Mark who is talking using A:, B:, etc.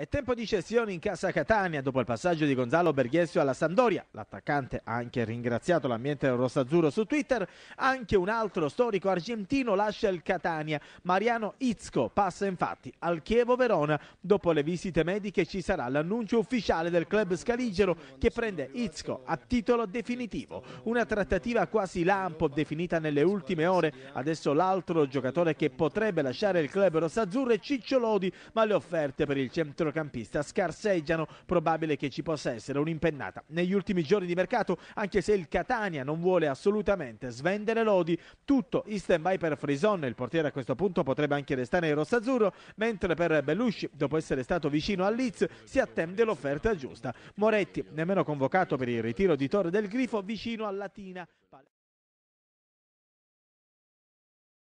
A: È tempo di cessione in casa
B: Catania dopo il passaggio di Gonzalo Berghesio alla Sandoria. L'attaccante ha anche ringraziato l'ambiente rossazzurro su Twitter. Anche un altro storico argentino lascia il Catania. Mariano Itzco passa infatti al Chievo Verona. Dopo le visite mediche ci sarà l'annuncio ufficiale del club scaligero che prende Itzco a titolo definitivo. Una trattativa quasi lampo definita nelle ultime ore. Adesso l'altro giocatore che potrebbe lasciare il club rossazzurro è Cicciolodi, ma le offerte per il centro centrocampista scarseggiano, probabile che ci possa essere un'impennata. Negli ultimi giorni di mercato, anche se il Catania non vuole assolutamente svendere Lodi, tutto in stand-by per Frison, il portiere a questo punto potrebbe anche restare in rossazzurro, mentre per Bellusci, dopo essere stato vicino al Liz, si attende l'offerta giusta. Moretti, nemmeno convocato per il ritiro di Torre del Grifo, vicino a Latina.